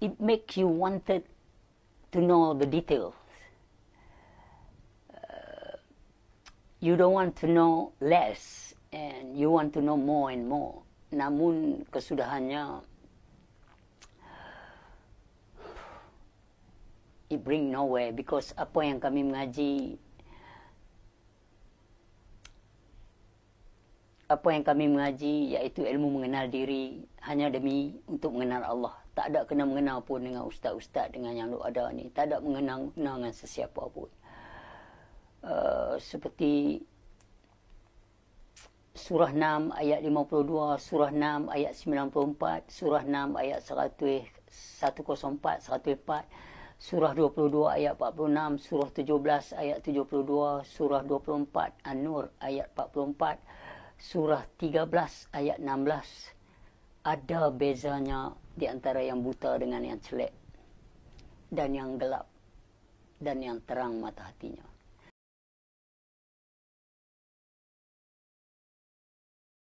it makes you wanted to know the details. Uh, you don't want to know less, and you want to know more and more. Namun kesudahannya, it bring nowhere because apa yang kami mengaji, apa yang kami mengaji, yaitu ilmu mengenal diri hanya demi untuk mengenal Allah tak ada kena mengenal pun dengan ustaz-ustaz dengan yang luk ada ni tak ada mengenang dengan sesiapa pun uh, seperti surah 6 ayat 52 surah 6 ayat 94 surah 6 ayat 104 104 Surah 22 ayat 46, Surah 17 ayat 72, Surah 24 An-Nur ayat 44, Surah 13 ayat 16. Ada bezanya di antara yang buta dengan yang celek dan yang gelap dan yang terang mata hatinya.